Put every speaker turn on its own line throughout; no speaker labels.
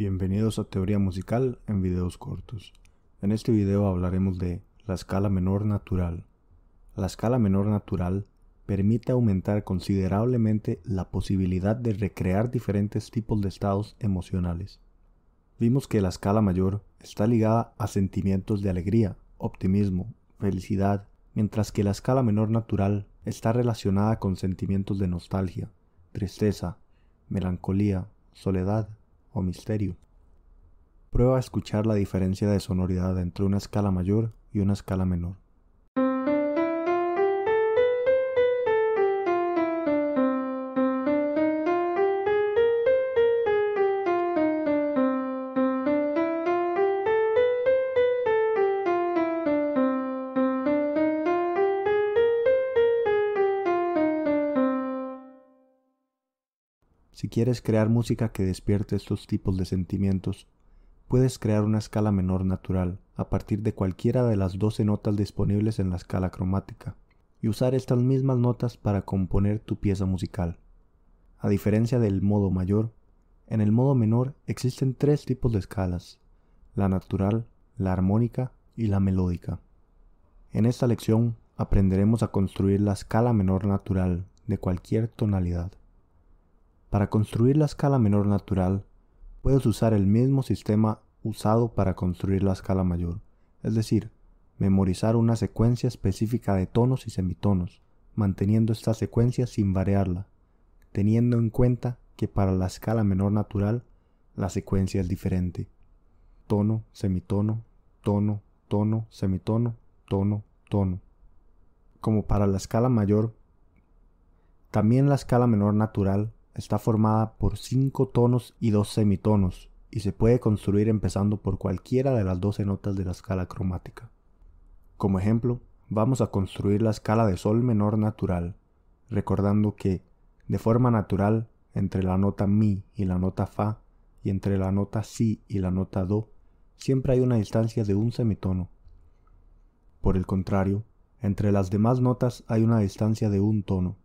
Bienvenidos a Teoría Musical en videos cortos. En este video hablaremos de la escala menor natural. La escala menor natural permite aumentar considerablemente la posibilidad de recrear diferentes tipos de estados emocionales. Vimos que la escala mayor está ligada a sentimientos de alegría, optimismo, felicidad, mientras que la escala menor natural está relacionada con sentimientos de nostalgia, tristeza, melancolía, soledad, o misterio. Prueba a escuchar la diferencia de sonoridad entre una escala mayor y una escala menor. Si quieres crear música que despierte estos tipos de sentimientos, puedes crear una escala menor natural a partir de cualquiera de las 12 notas disponibles en la escala cromática y usar estas mismas notas para componer tu pieza musical. A diferencia del modo mayor, en el modo menor existen tres tipos de escalas, la natural, la armónica y la melódica. En esta lección aprenderemos a construir la escala menor natural de cualquier tonalidad. Para construir la escala menor natural, puedes usar el mismo sistema usado para construir la escala mayor, es decir, memorizar una secuencia específica de tonos y semitonos, manteniendo esta secuencia sin variarla, teniendo en cuenta que para la escala menor natural la secuencia es diferente. Tono, semitono, tono, tono, semitono, tono, tono. Como para la escala mayor, también la escala menor natural está formada por cinco tonos y dos semitonos, y se puede construir empezando por cualquiera de las 12 notas de la escala cromática. Como ejemplo, vamos a construir la escala de sol menor natural, recordando que, de forma natural, entre la nota mi y la nota fa, y entre la nota si y la nota do, siempre hay una distancia de un semitono. Por el contrario, entre las demás notas hay una distancia de un tono.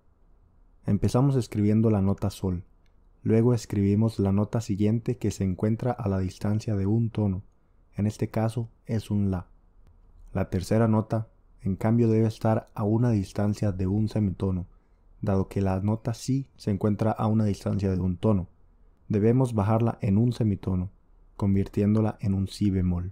Empezamos escribiendo la nota sol, luego escribimos la nota siguiente que se encuentra a la distancia de un tono, en este caso es un la. La tercera nota, en cambio, debe estar a una distancia de un semitono, dado que la nota si se encuentra a una distancia de un tono. Debemos bajarla en un semitono, convirtiéndola en un si bemol.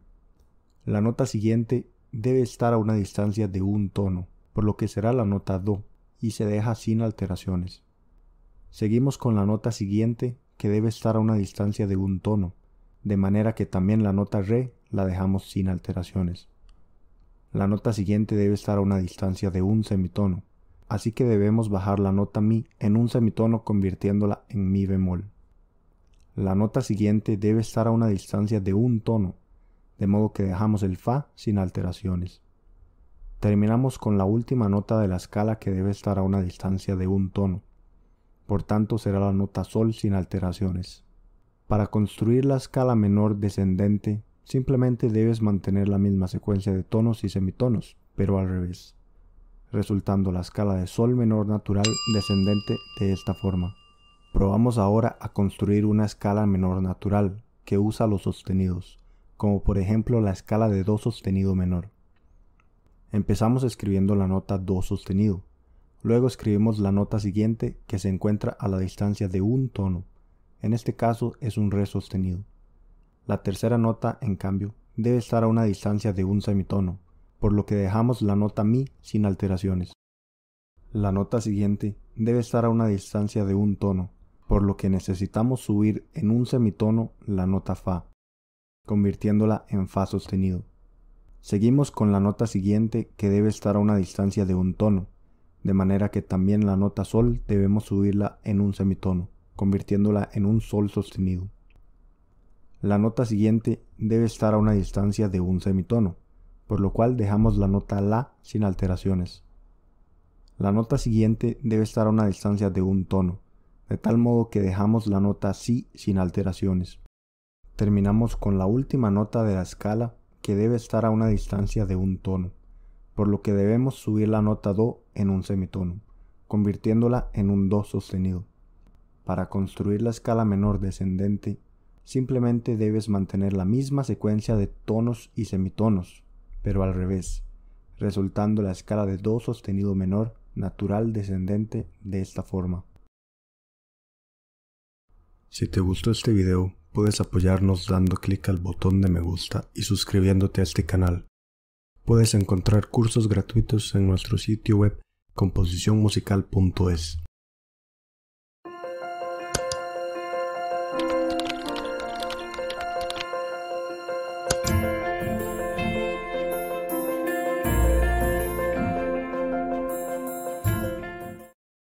La nota siguiente debe estar a una distancia de un tono, por lo que será la nota do, y se deja sin alteraciones. Seguimos con la nota siguiente que debe estar a una distancia de un tono, de manera que también la nota re la dejamos sin alteraciones. La nota siguiente debe estar a una distancia de un semitono, así que debemos bajar la nota mi en un semitono convirtiéndola en mi bemol. La nota siguiente debe estar a una distancia de un tono, de modo que dejamos el fa sin alteraciones terminamos con la última nota de la escala que debe estar a una distancia de un tono. Por tanto, será la nota sol sin alteraciones. Para construir la escala menor descendente, simplemente debes mantener la misma secuencia de tonos y semitonos, pero al revés, resultando la escala de sol menor natural descendente de esta forma. Probamos ahora a construir una escala menor natural que usa los sostenidos, como por ejemplo la escala de do sostenido menor. Empezamos escribiendo la nota Do sostenido. Luego escribimos la nota siguiente que se encuentra a la distancia de un tono. En este caso es un Re sostenido. La tercera nota, en cambio, debe estar a una distancia de un semitono, por lo que dejamos la nota Mi sin alteraciones. La nota siguiente debe estar a una distancia de un tono, por lo que necesitamos subir en un semitono la nota Fa, convirtiéndola en Fa sostenido. Seguimos con la nota siguiente que debe estar a una distancia de un tono, de manera que también la nota sol debemos subirla en un semitono, convirtiéndola en un sol sostenido. La nota siguiente debe estar a una distancia de un semitono, por lo cual dejamos la nota la sin alteraciones. La nota siguiente debe estar a una distancia de un tono, de tal modo que dejamos la nota si sin alteraciones. Terminamos con la última nota de la escala que debe estar a una distancia de un tono, por lo que debemos subir la nota Do en un semitono, convirtiéndola en un Do sostenido. Para construir la escala menor descendente, simplemente debes mantener la misma secuencia de tonos y semitonos, pero al revés, resultando la escala de Do sostenido menor natural descendente de esta forma. Si te gustó este video, puedes apoyarnos dando clic al botón de me gusta y suscribiéndote a este canal. Puedes encontrar cursos gratuitos en nuestro sitio web composicionmusical.es.